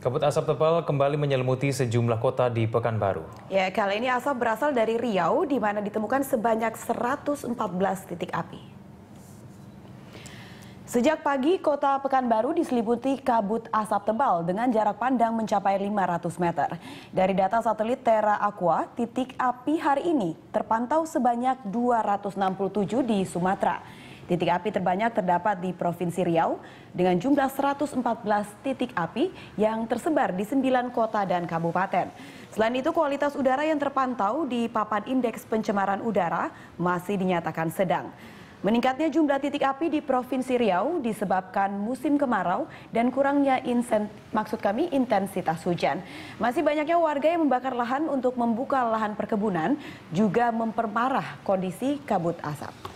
Kabut asap tebal kembali menyelimuti sejumlah kota di Pekanbaru. Ya, kali ini asap berasal dari Riau di mana ditemukan sebanyak 114 titik api. Sejak pagi, kota Pekanbaru diselimuti kabut asap tebal dengan jarak pandang mencapai 500 meter. Dari data satelit Terra Aqua, titik api hari ini terpantau sebanyak 267 di Sumatera. Titik api terbanyak terdapat di Provinsi Riau dengan jumlah 114 titik api yang tersebar di 9 kota dan kabupaten. Selain itu, kualitas udara yang terpantau di papan indeks pencemaran udara masih dinyatakan sedang. Meningkatnya jumlah titik api di Provinsi Riau disebabkan musim kemarau dan kurangnya insen, maksud kami intensitas hujan. Masih banyaknya warga yang membakar lahan untuk membuka lahan perkebunan juga memperparah kondisi kabut asap.